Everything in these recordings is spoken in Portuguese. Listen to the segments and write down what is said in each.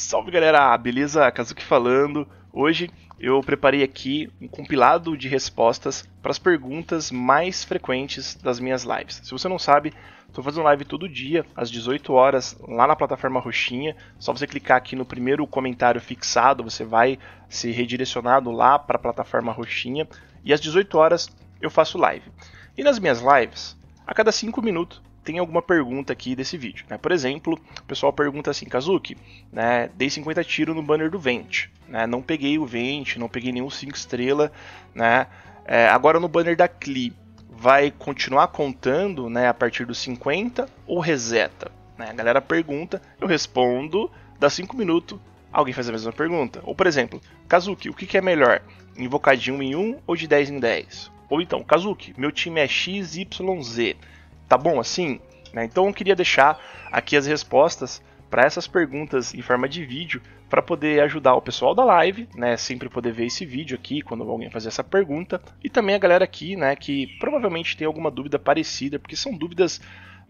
Salve galera, beleza? Kazuki falando. Hoje eu preparei aqui um compilado de respostas para as perguntas mais frequentes das minhas lives. Se você não sabe, estou fazendo live todo dia, às 18 horas, lá na plataforma Roxinha. Só você clicar aqui no primeiro comentário fixado, você vai ser redirecionado lá para a plataforma Roxinha. E às 18 horas eu faço live. E nas minhas lives, a cada 5 minutos tem alguma pergunta aqui desse vídeo. Né? Por exemplo, o pessoal pergunta assim, Kazuki, né, dei 50 tiros no banner do Vente, né, não peguei o Vente, não peguei nenhum 5 estrela, né, é, agora no banner da Cli, vai continuar contando né, a partir dos 50 ou reseta? Né? A galera pergunta, eu respondo, dá 5 minutos, alguém faz a mesma pergunta. Ou por exemplo, Kazuki, o que, que é melhor, invocar de 1 em 1 ou de 10 em 10? Ou então, Kazuki, meu time é XYZ, Tá bom assim? Né? Então eu queria deixar aqui as respostas para essas perguntas em forma de vídeo para poder ajudar o pessoal da live, né, sempre poder ver esse vídeo aqui quando alguém fazer essa pergunta e também a galera aqui, né, que provavelmente tem alguma dúvida parecida, porque são dúvidas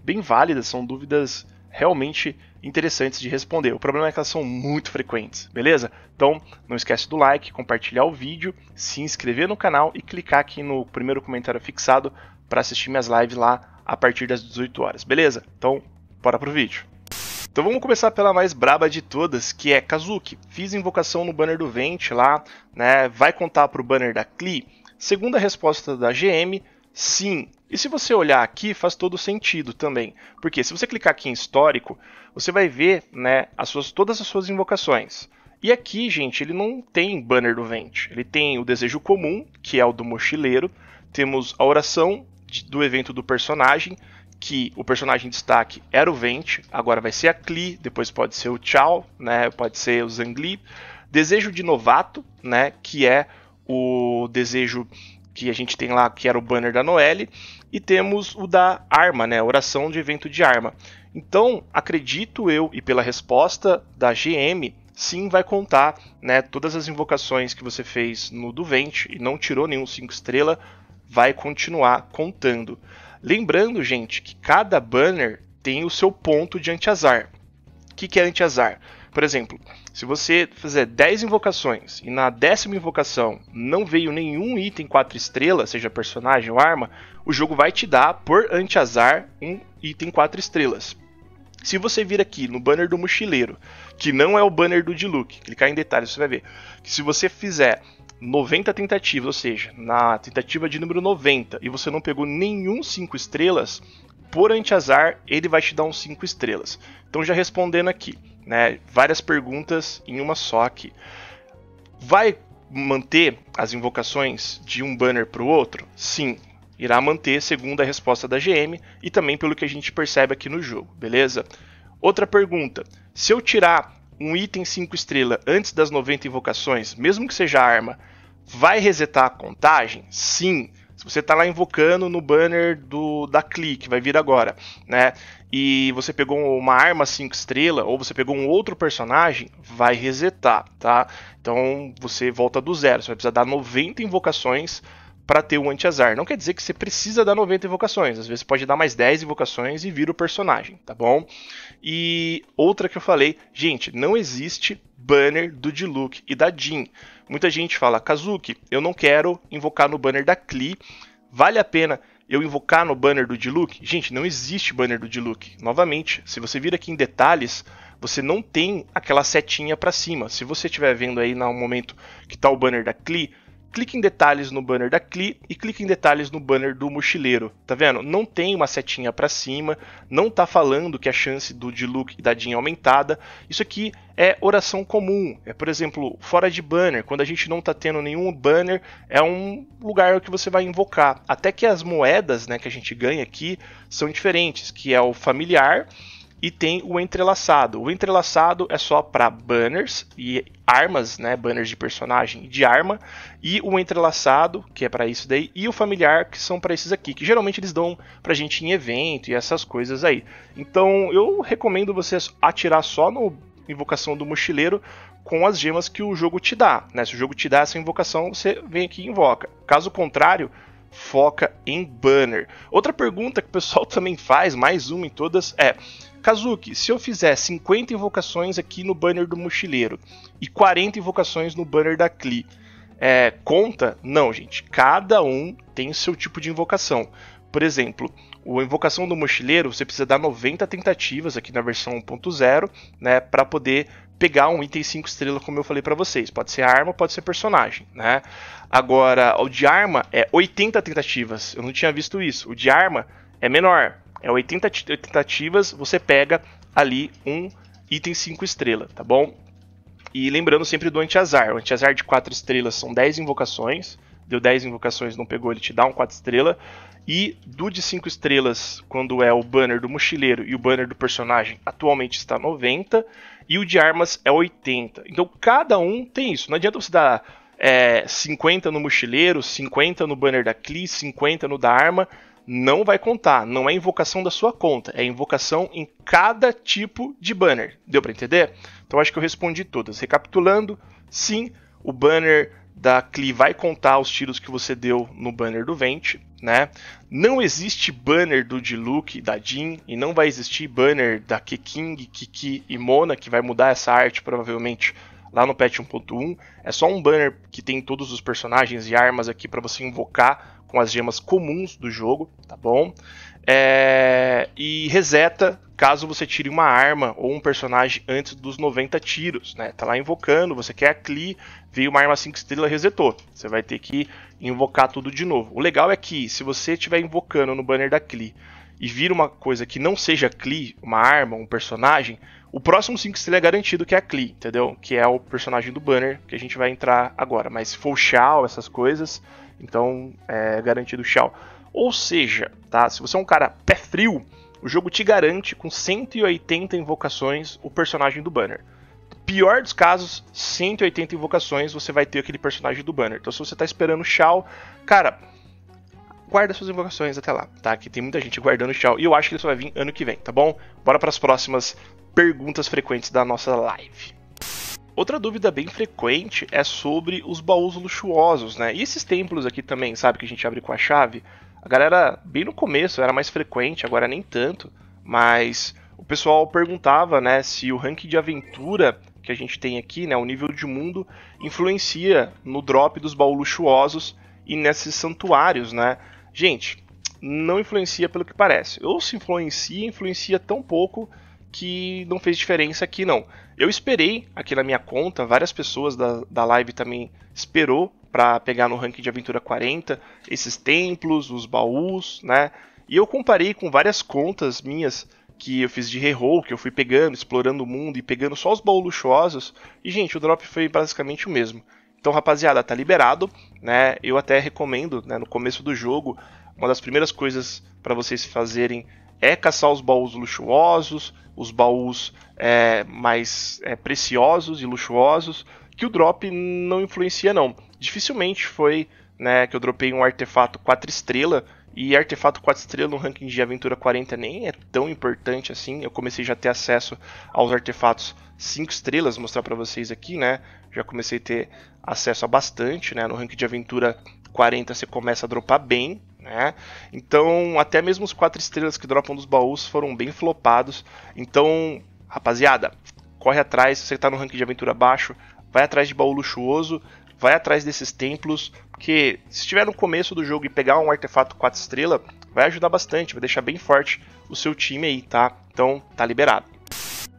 bem válidas, são dúvidas realmente interessantes de responder. O problema é que elas são muito frequentes, beleza? Então, não esquece do like, compartilhar o vídeo, se inscrever no canal e clicar aqui no primeiro comentário fixado para assistir minhas lives lá a partir das 18 horas, beleza? Então, bora pro vídeo. Então vamos começar pela mais braba de todas, que é Kazuki. Fiz invocação no banner do Vente lá, né? Vai contar pro banner da Klee? Segunda resposta da GM, sim. E se você olhar aqui, faz todo sentido também. Porque se você clicar aqui em histórico, você vai ver, né, as suas, todas as suas invocações. E aqui, gente, ele não tem banner do Vente. Ele tem o desejo comum, que é o do mochileiro, temos a oração de, do evento do personagem, que o personagem destaque era o Vente, agora vai ser a Klee, depois pode ser o Chao, né, pode ser o Zangli. Desejo de novato, né, que é o desejo que a gente tem lá, que era o banner da Noelle, e temos o da arma, né, oração de evento de arma. Então, acredito eu e pela resposta da GM, sim vai contar, né, todas as invocações que você fez no do Vente e não tirou nenhum 5 estrela, vai continuar contando. Lembrando, gente, que cada banner tem o seu ponto de anti-azar. O que, que é anti-azar? Por exemplo, se você fizer 10 invocações e na décima invocação não veio nenhum item 4 estrelas, seja personagem ou arma, o jogo vai te dar, por anti-azar, um item 4 estrelas. Se você vir aqui no banner do mochileiro, que não é o banner do Diluc, clicar em detalhes, você vai ver que se você fizer 90 tentativas, ou seja, na tentativa de número 90 e você não pegou nenhum 5 estrelas, por anti-azar ele vai te dar um 5 estrelas. Então já respondendo aqui, né, várias perguntas em uma só aqui. Vai manter as invocações de um banner para o outro? Sim, irá manter segundo a resposta da GM e também pelo que a gente percebe aqui no jogo, beleza? Outra pergunta: se eu tirar um item 5 estrela antes das 90 invocações, mesmo que seja arma, vai resetar a contagem? Sim. Se você está lá invocando no banner do da click, vai vir agora, né? E você pegou uma arma 5 estrela ou você pegou um outro personagem, vai resetar, tá? Então você volta do zero, você vai precisar dar 90 invocações para ter o anti-azar. Não quer dizer que você precisa dar 90 invocações, às vezes pode dar mais 10 invocações e vira o personagem, tá bom? E outra que eu falei, gente, não existe banner do Diluc e da Jin. Muita gente fala, Kazuki, eu não quero invocar no banner da Klee, vale a pena eu invocar no banner do Diluc? Gente, não existe banner do Diluc. Novamente, se você vir aqui em detalhes, você não tem aquela setinha para cima. Se você estiver vendo aí no momento que tá o banner da Klee, clique em detalhes no banner da Cli e clique em detalhes no banner do mochileiro. Tá vendo? Não tem uma setinha para cima, não tá falando que a chance do Diluc e da Jean é aumentada. Isso aqui é oração comum. É, por exemplo, fora de banner, quando a gente não tá tendo nenhum banner, é um lugar que você vai invocar. Até que as moedas, né, que a gente ganha aqui são diferentes, que é o familiar e tem o entrelaçado. O entrelaçado é só para banners e armas, né, banners de personagem e de arma, e o entrelaçado, que é para isso daí, e o familiar, que são para esses aqui, que geralmente eles dão pra gente em evento e essas coisas aí. Então, eu recomendo vocês atirar só no invocação do mochileiro com as gemas que o jogo te dá, né? Se o jogo te dá essa invocação, você vem aqui e invoca. Caso contrário, foca em banner. Outra pergunta que o pessoal também faz, mais uma em todas, é: Kazuki, se eu fizer 50 invocações aqui no banner do mochileiro e 40 invocações no banner da Klee, é, conta? Não, gente. Cada um tem o seu tipo de invocação. Por exemplo, o Invocação do Mochileiro, você precisa dar 90 tentativas aqui na versão 1.0, né, para poder pegar um item 5 estrelas, como eu falei para vocês. Pode ser arma, pode ser personagem, né? Agora, o de arma é 80 tentativas. Eu não tinha visto isso. O de arma é menor. É 80 tentativas, você pega ali um item 5 estrelas, tá bom? E lembrando sempre do anti-azar. O anti-azar de 4 estrelas são 10 invocações deu 10 invocações, não pegou, ele te dá um 4 estrela. E do de 5 estrelas, quando é o banner do mochileiro e o banner do personagem, atualmente está 90. E o de armas é 80. Então cada um tem isso. Não adianta você dar é, 50 no mochileiro, 50 no banner da Cli, 50 no da arma. Não vai contar. Não é invocação da sua conta. É invocação em cada tipo de banner. Deu para entender? Então acho que eu respondi todas. Recapitulando, sim, o banner da CLI vai contar os tiros que você deu no banner do Vente, né? Não existe banner do Diluc, da Jin, e não vai existir banner da Keking, Kiki e Mona, que vai mudar essa arte provavelmente lá no patch 1.1. É só um banner que tem todos os personagens e armas aqui para você invocar com as gemas comuns do jogo, tá bom? É, e reseta caso você tire uma arma ou um personagem antes dos 90 tiros, né? Tá lá invocando, você quer a Klee, veio uma arma 5 estrelas, resetou. Você vai ter que invocar tudo de novo. O legal é que se você estiver invocando no banner da Klee e vira uma coisa que não seja Klee, uma arma, um personagem, o próximo 5 estrelas é garantido que é a Klee, entendeu? Que é o personagem do banner que a gente vai entrar agora. Mas se for o Shao, essas coisas, então é garantido Shaw. Ou seja, tá? Se você é um cara pé frio, o jogo te garante com 180 invocações o personagem do banner. Pior dos casos, 180 invocações você vai ter aquele personagem do banner. Então se você tá esperando Shaw, cara, guarda suas invocações até lá, tá? Que tem muita gente guardando Shaw e eu acho que ele só vai vir ano que vem, tá bom? Bora para as próximas perguntas frequentes da nossa live. Outra dúvida bem frequente é sobre os baús luxuosos, né? E esses templos aqui também, sabe, que a gente abre com a chave? A galera, bem no começo, era mais frequente, agora nem tanto, mas o pessoal perguntava, né, se o ranking de aventura que a gente tem aqui, né, o nível de mundo, influencia no drop dos baús luxuosos e nesses santuários, né? Gente, não influencia pelo que parece. Ou se influencia, influencia tão pouco que não fez diferença aqui não. Eu esperei aqui na minha conta, várias pessoas da, da live também esperou para pegar no ranking de aventura 40 esses templos, os baús, né? E eu comparei com várias contas minhas que eu fiz de reroll, que eu fui pegando, explorando o mundo e pegando só os baús luxuosos. E gente, o drop foi basicamente o mesmo. Então, rapaziada, tá liberado, né? Eu até recomendo, né, no começo do jogo, uma das primeiras coisas para vocês fazerem é caçar os baús luxuosos, os baús é, mais é, preciosos e luxuosos, que o drop não influencia não. Dificilmente foi né, que eu dropei um artefato 4 estrela, e artefato 4 estrela no ranking de aventura 40 nem é tão importante assim. Eu comecei já a ter acesso aos artefatos 5 estrelas, vou mostrar para vocês aqui, né? Já comecei a ter acesso a bastante, né? No ranking de aventura 40 você começa a dropar bem, né? Então, até mesmo os quatro estrelas que dropam dos baús foram bem flopados. Então, rapaziada, corre atrás, se você está no ranking de aventura baixo, vai atrás de baú luxuoso, vai atrás desses templos, porque se estiver no começo do jogo e pegar um artefato 4 estrela, vai ajudar bastante, vai deixar bem forte o seu time aí, tá? Então, tá liberado.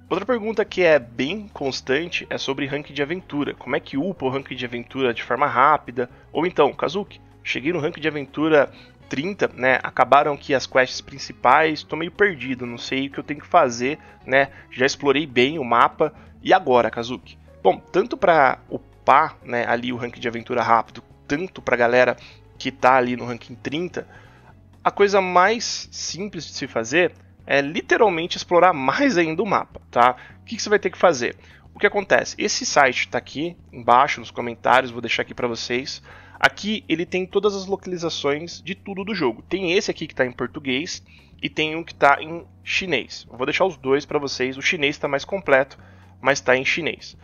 Outra pergunta que é bem constante é sobre ranking de aventura. Como é que upa o ranking de aventura de forma rápida? Ou então, Kazuki, cheguei no ranking de aventura 30, né, acabaram que as quests principais, tô meio perdido, não sei o que eu tenho que fazer, né? Já explorei bem o mapa e agora, Kazuki. Bom, tanto para upar, né, ali o ranking de aventura rápido, tanto para galera que tá ali no ranking 30, a coisa mais simples de se fazer é literalmente explorar mais ainda o mapa, tá? O que, que você vai ter que fazer? O que acontece? Esse site está aqui embaixo nos comentários, vou deixar aqui para vocês. Aqui ele tem todas as localizações de tudo do jogo. Tem esse aqui que está em português e tem um que está em chinês. Eu vou deixar os dois para vocês. O chinês está mais completo, mas está em chinês.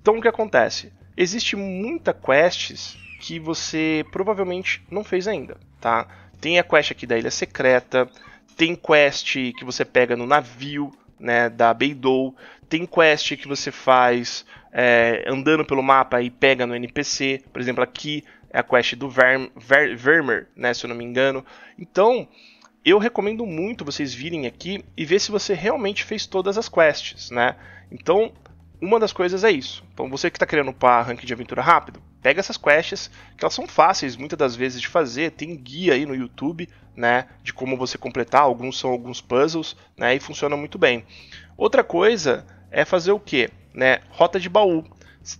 Então o que acontece? Existe muita quests que você provavelmente não fez ainda, tá? Tem a quest aqui da Ilha Secreta, tem quest que você pega no navio, né, da Beidou, tem quest que você faz é, andando pelo mapa e pega no NPC, por exemplo aqui é a quest do vermer, Ver, Vermeer, né, se eu não me engano. Então, eu recomendo muito vocês virem aqui e ver se você realmente fez todas as quests, né? Então, uma das coisas é isso. Então, você que está querendo para ranking de aventura rápido, pega essas quests, que elas são fáceis muitas das vezes de fazer, tem guia aí no YouTube, né, de como você completar, alguns são alguns puzzles, né, e funciona muito bem. Outra coisa é fazer o quê? Né, rota de baú.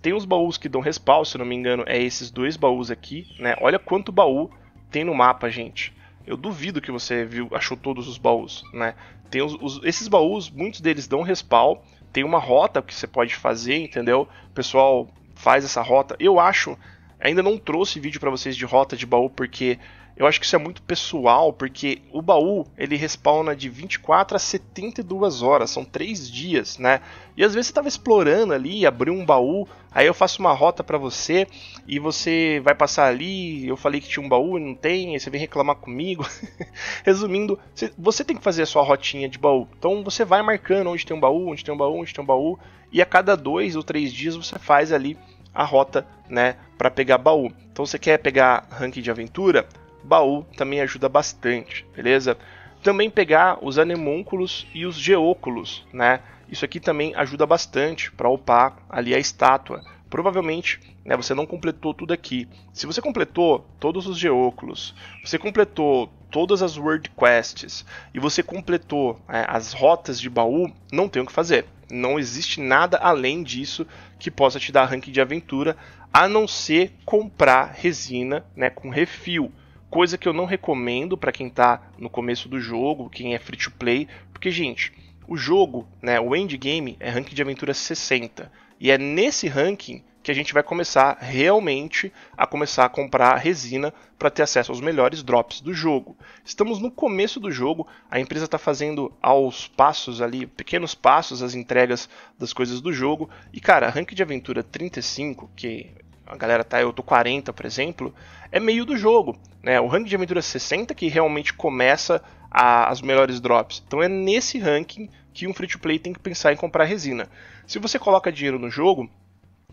Tem os baús que dão respawn, se não me engano, é esses dois baús aqui, né? Olha quanto baú tem no mapa, gente. Eu duvido que você viu, achou todos os baús, né? Tem os, os, esses baús, muitos deles dão respawn, tem uma rota que você pode fazer, entendeu? O pessoal faz essa rota. Eu acho, ainda não trouxe vídeo para vocês de rota de baú porque eu acho que isso é muito pessoal, porque o baú ele respawna de 24 a 72 horas, são 3 dias, né? E às vezes você tava explorando ali, abriu um baú, aí eu faço uma rota para você e você vai passar ali, eu falei que tinha um baú e não tem, aí você vem reclamar comigo. Resumindo, você tem que fazer a sua rotinha de baú. Então você vai marcando onde tem um baú, onde tem um baú, onde tem um baú, e a cada dois ou três dias você faz ali a rota, né, para pegar baú. Então você quer pegar ranking de aventura, baú também ajuda bastante, beleza? Também pegar os anemúnculos e os geóculos, né? Isso aqui também ajuda bastante para upar ali a estátua. Provavelmente né, você não completou tudo aqui. Se você completou todos os geóculos, você completou todas as world quests e você completou é, as rotas de baú, não tem o que fazer. Não existe nada além disso que possa te dar ranking de aventura, a não ser comprar resina né, com refil coisa que eu não recomendo para quem tá no começo do jogo, quem é free to play, porque gente, o jogo, né, o endgame é ranking de aventura 60 e é nesse ranking que a gente vai começar realmente a começar a comprar resina para ter acesso aos melhores drops do jogo. Estamos no começo do jogo, a empresa está fazendo aos passos ali, pequenos passos, as entregas das coisas do jogo. E cara, rank de aventura 35, que a galera tá eu do 40, por exemplo, é meio do jogo, né? O ranking de aventura 60 que realmente começa a, as melhores drops. Então é nesse ranking que um free to play tem que pensar em comprar resina. Se você coloca dinheiro no jogo,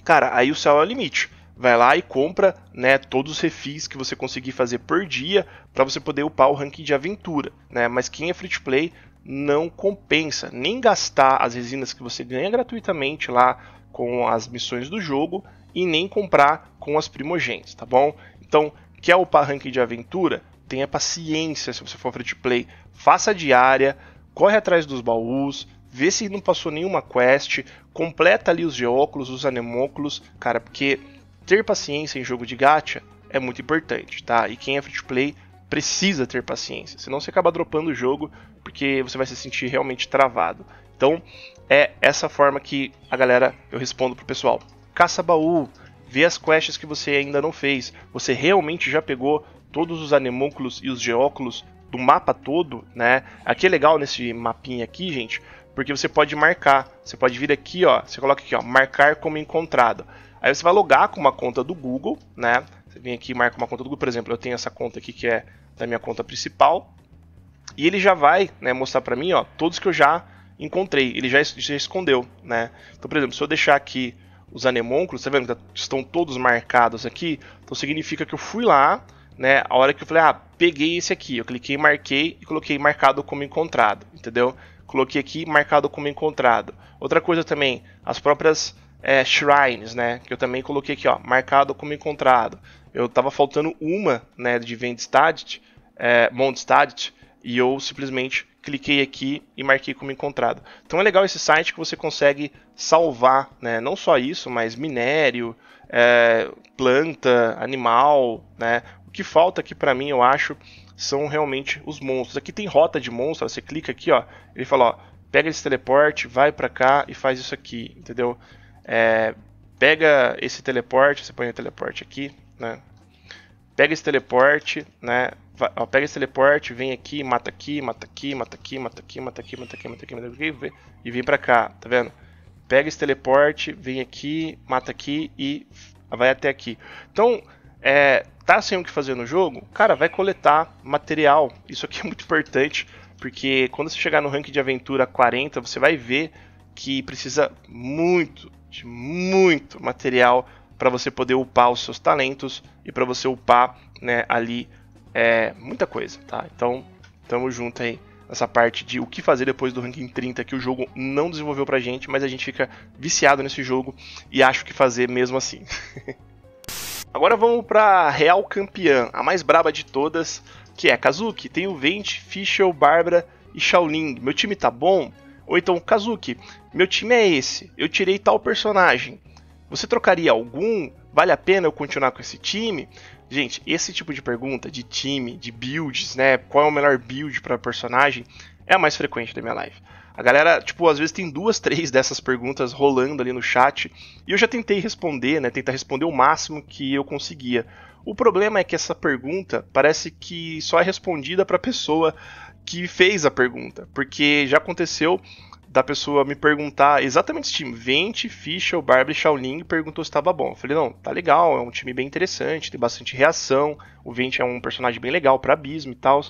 cara, aí o céu é o limite. Vai lá e compra, né, todos os refis que você conseguir fazer por dia para você poder upar o ranking de aventura, né? Mas quem é free to play não compensa nem gastar as resinas que você ganha gratuitamente lá com as missões do jogo e nem comprar com as primogênitas, tá bom? Então, quer upar ranking de aventura? Tenha paciência se você for free to play, faça diária, corre atrás dos baús, vê se não passou nenhuma quest, completa ali os geóculos, os anemóculos, cara, porque ter paciência em jogo de gacha é muito importante, tá? E quem é free to play precisa ter paciência, senão você acaba dropando o jogo porque você vai se sentir realmente travado. Então, é essa forma que a galera eu respondo pro pessoal caça baú, vê as quests que você ainda não fez. Você realmente já pegou todos os anemônculos e os geóculos do mapa todo, né? Aqui é legal nesse mapinha aqui, gente, porque você pode marcar. Você pode vir aqui, ó, você coloca aqui, ó, marcar como encontrado. Aí você vai logar com uma conta do Google, né? Você vem aqui e marca uma conta do Google, por exemplo, eu tenho essa conta aqui que é da minha conta principal. E ele já vai, né, mostrar para mim, ó, todos que eu já encontrei. Ele já, já escondeu, né? Então, por exemplo, se eu deixar aqui os anemônculos, tá vendo? Tá, estão todos marcados aqui. Então significa que eu fui lá, né? A hora que eu falei, ah, peguei esse aqui. Eu cliquei, marquei e coloquei marcado como encontrado, entendeu? Coloquei aqui marcado como encontrado. Outra coisa também, as próprias é, shrines, né? Que eu também coloquei aqui, ó, marcado como encontrado. Eu tava faltando uma, né, de Vendstadt, é, Mondstadt, e eu simplesmente cliquei aqui e marquei como encontrado. Então é legal esse site que você consegue salvar, né? não só isso, mas minério, é, planta, animal. Né? O que falta aqui para mim, eu acho, são realmente os monstros. Aqui tem rota de monstro, você clica aqui, ó, ele fala, ó, pega esse teleporte, vai para cá e faz isso aqui, entendeu? É, pega esse teleporte, você põe o teleporte aqui, né? Pega esse teleporte, né? vai, ó, pega esse teleporte, vem aqui, mata aqui, mata aqui, mata aqui, mata aqui, mata aqui, mata aqui, mata aqui, mata aqui, e vem pra cá, tá vendo? Pega esse teleporte, vem aqui, mata aqui e vai até aqui. Então, é, tá sem o que fazer no jogo? Cara, vai coletar material. Isso aqui é muito importante, porque quando você chegar no ranking de aventura 40, você vai ver que precisa muito, de muito material para você poder upar os seus talentos e para você upar né, ali é muita coisa, tá? Então, tamo junto aí nessa parte de o que fazer depois do ranking 30 que o jogo não desenvolveu pra gente, mas a gente fica viciado nesse jogo e acho que fazer mesmo assim. Agora vamos pra Real Campeã, a mais braba de todas, que é Kazuki. Tem o Vente, Fischl, Bárbara e Shaolin. Meu time tá bom? Ou então, Kazuki, meu time é esse, eu tirei tal personagem. Você trocaria algum? Vale a pena eu continuar com esse time? Gente, esse tipo de pergunta de time, de builds, né? Qual é o melhor build para personagem? É a mais frequente da minha live. A galera, tipo, às vezes tem duas, três dessas perguntas rolando ali no chat e eu já tentei responder, né? Tentar responder o máximo que eu conseguia. O problema é que essa pergunta parece que só é respondida para a pessoa que fez a pergunta, porque já aconteceu da pessoa me perguntar exatamente esse time. Vente, Fischl, barbie Shaolin perguntou se estava bom. Eu falei, não, tá legal, é um time bem interessante, tem bastante reação. O Vente é um personagem bem legal para abismo e tal.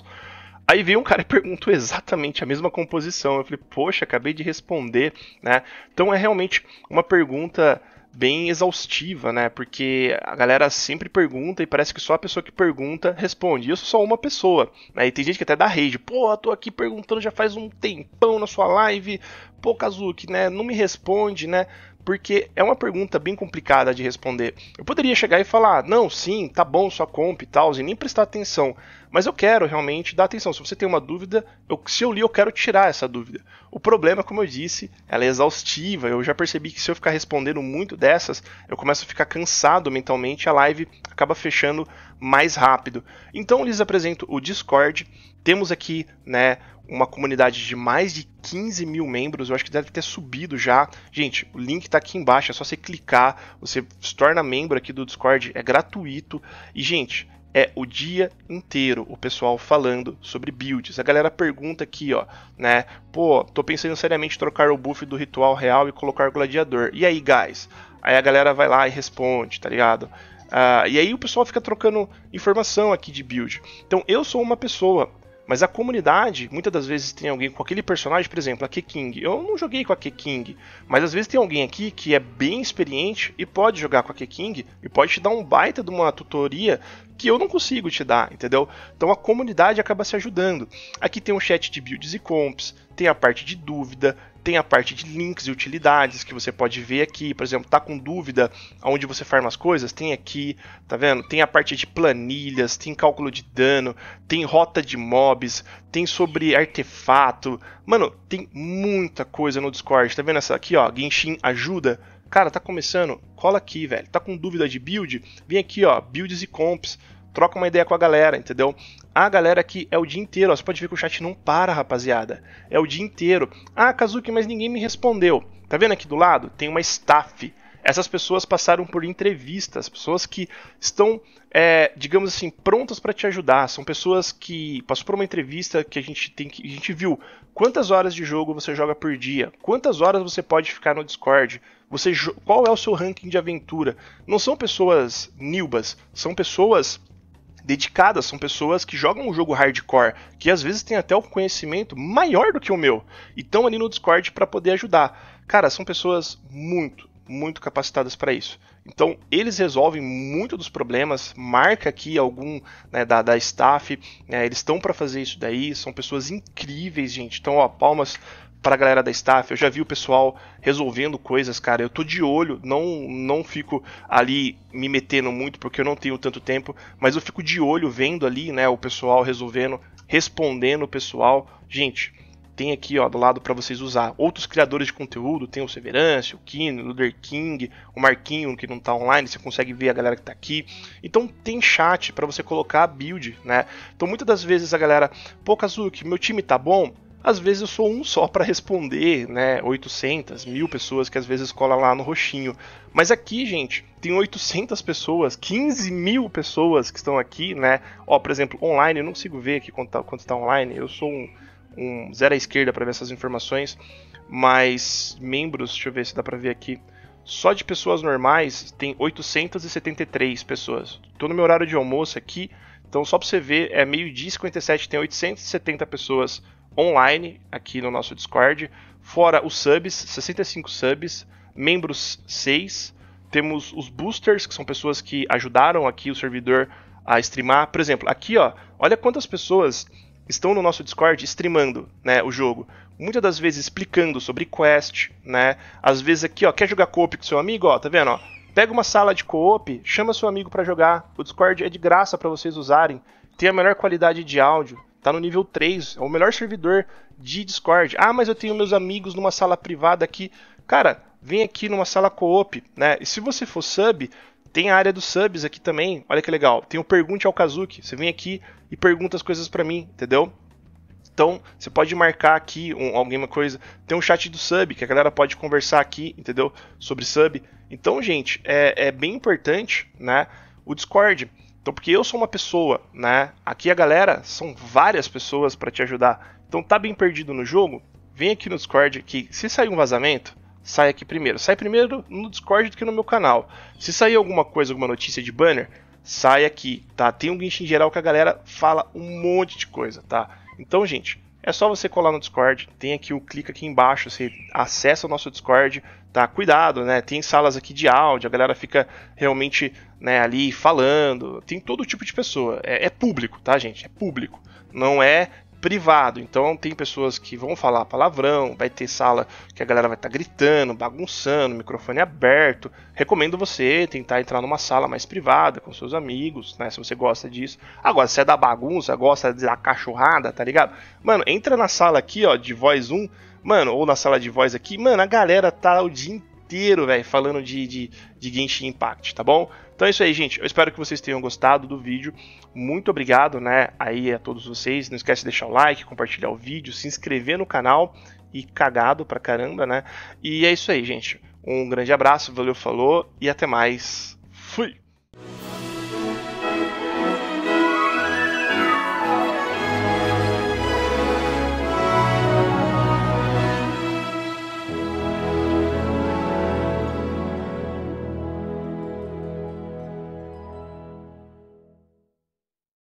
Aí veio um cara e perguntou exatamente a mesma composição. Eu falei, poxa, acabei de responder, né? Então é realmente uma pergunta bem exaustiva, né? Porque a galera sempre pergunta e parece que só a pessoa que pergunta responde. E eu sou só uma pessoa. Né? E tem gente que até dá rede. Pô, tô aqui perguntando já faz um tempão na sua live. Pô, Kazuki, né? Não me responde, né? Porque é uma pergunta bem complicada de responder. Eu poderia chegar e falar, não, sim, tá bom, sua comp e tal, e nem prestar atenção. Mas eu quero realmente dar atenção. Se você tem uma dúvida, eu, se eu li, eu quero tirar essa dúvida. O problema, como eu disse, ela é exaustiva. Eu já percebi que se eu ficar respondendo muito dessas, eu começo a ficar cansado mentalmente. A live acaba fechando mais rápido. Então, lhes apresento o Discord. Temos aqui, né, uma comunidade de mais de 15 mil membros, eu acho que deve ter subido já. Gente, o link está aqui embaixo, é só você clicar, você se torna membro aqui do Discord, é gratuito. E, gente, é o dia inteiro o pessoal falando sobre builds. A galera pergunta aqui, ó, né? Pô, tô pensando seriamente em trocar o buff do ritual real e colocar o gladiador. E aí, guys? Aí a galera vai lá e responde, tá ligado? Uh, e aí o pessoal fica trocando informação aqui de build. Então eu sou uma pessoa, mas a comunidade, muitas das vezes tem alguém com aquele personagem, por exemplo, a K-King. Eu não joguei com a K-King, mas às vezes tem alguém aqui que é bem experiente e pode jogar com a K-King e pode te dar um baita de uma tutoria que eu não consigo te dar, entendeu? Então a comunidade acaba se ajudando. Aqui tem um chat de builds e comps, tem a parte de dúvida, tem a parte de links e utilidades que você pode ver aqui, por exemplo, tá com dúvida aonde você farma as coisas, tem aqui, tá vendo? Tem a parte de planilhas, tem cálculo de dano, tem rota de mobs, tem sobre artefato. Mano, tem muita coisa no Discord. Tá vendo essa aqui, ó, Genshin ajuda? Cara, tá começando? Cola aqui, velho. Tá com dúvida de build? Vem aqui, ó, builds e comps. Troca uma ideia com a galera, entendeu? A galera aqui é o dia inteiro, ó, você pode ver que o chat não para, rapaziada. É o dia inteiro. Ah, Kazuki, mas ninguém me respondeu. Tá vendo aqui do lado? Tem uma staff. Essas pessoas passaram por entrevistas, pessoas que estão, é, digamos assim, prontas para te ajudar. São pessoas que passou por uma entrevista que a gente tem que a gente viu quantas horas de jogo você joga por dia, quantas horas você pode ficar no Discord, você qual é o seu ranking de aventura. Não são pessoas nilbas, são pessoas dedicadas, são pessoas que jogam um jogo hardcore, que às vezes tem até um conhecimento maior do que o meu, e estão ali no Discord para poder ajudar. Cara, são pessoas muito, muito capacitadas para isso. Então, eles resolvem muito dos problemas, marca aqui algum né, da, da staff, né, eles estão para fazer isso daí, são pessoas incríveis, gente. Então, ó, palmas para a galera da staff. Eu já vi o pessoal resolvendo coisas, cara. Eu tô de olho, não não fico ali me metendo muito porque eu não tenho tanto tempo, mas eu fico de olho vendo ali, né, o pessoal resolvendo, respondendo o pessoal. Gente, tem aqui ó, do lado para vocês usar. Outros criadores de conteúdo, tem o Severance, o Kino, o Luder King, o Marquinho que não está online, você consegue ver a galera que está aqui. Então tem chat para você colocar a build, né? Então muitas das vezes a galera, pô Kazuki, meu time tá bom? Às vezes eu sou um só para responder, né, 800, mil pessoas que às vezes cola lá no roxinho. Mas aqui, gente, tem 800 pessoas, 15 mil pessoas que estão aqui, né? Ó, por exemplo, online, eu não consigo ver aqui quanto tá, quanto tá online, eu sou um um zero à esquerda para ver essas informações, mas membros, deixa eu ver se dá para ver aqui. Só de pessoas normais tem 873 pessoas. Tô no meu horário de almoço aqui, então só para você ver, é meio-dia e 57, tem 870 pessoas online aqui no nosso Discord, fora os subs, 65 subs, membros 6, temos os boosters, que são pessoas que ajudaram aqui o servidor a streamar. Por exemplo, aqui, ó, olha quantas pessoas estão no nosso Discord streamando né, o jogo. Muitas das vezes explicando sobre quest, né? Às vezes aqui, ó, quer jogar co-op com seu amigo? Ó, tá vendo? Ó, pega uma sala de co-op, chama seu amigo para jogar. O Discord é de graça para vocês usarem. Tem a melhor qualidade de áudio, tá no nível 3, é o melhor servidor de Discord. Ah, mas eu tenho meus amigos numa sala privada aqui. Cara, vem aqui numa sala co-op, né? E se você for sub, tem a área dos subs aqui também, olha que legal. Tem o Pergunte ao Kazuki, você vem aqui e pergunta as coisas para mim, entendeu? Então, você pode marcar aqui um, alguma coisa. Tem um chat do sub, que a galera pode conversar aqui, entendeu? Sobre sub. Então, gente, é, é bem importante, né? O Discord. Então, porque eu sou uma pessoa, né? Aqui a galera são várias pessoas para te ajudar. Então, tá bem perdido no jogo? Vem aqui no Discord que se sair um vazamento, sai aqui primeiro. Sai primeiro no Discord do que no meu canal. Se sair alguma coisa, alguma notícia de banner, sai aqui, tá? Tem um guincho em geral que a galera fala um monte de coisa, tá? Então, gente, é só você colar no Discord, tem aqui o clica aqui embaixo, você acessa o nosso Discord, tá? Cuidado, né? Tem salas aqui de áudio, a galera fica realmente né, ali falando, tem todo tipo de pessoa, é, é público, tá, gente? É público. Não é privado. Então tem pessoas que vão falar palavrão, vai ter sala que a galera vai estar tá gritando, bagunçando, microfone aberto. Recomendo você tentar entrar numa sala mais privada com seus amigos, né? Se você gosta disso. Agora, se é da bagunça, gosta da cachorrada, tá ligado? Mano, entra na sala aqui, ó, de voz 1, mano, ou na sala de voz aqui, mano, a galera tá o dia inteiro inteiro, velho, falando de, de, de Genshin Impact, tá bom? Então é isso aí, gente. Eu espero que vocês tenham gostado do vídeo. Muito obrigado, né, aí a todos vocês. Não esquece de deixar o like, compartilhar o vídeo, se inscrever no canal e cagado pra caramba, né? E é isso aí, gente. Um grande abraço, valeu, falou e até mais. Fui!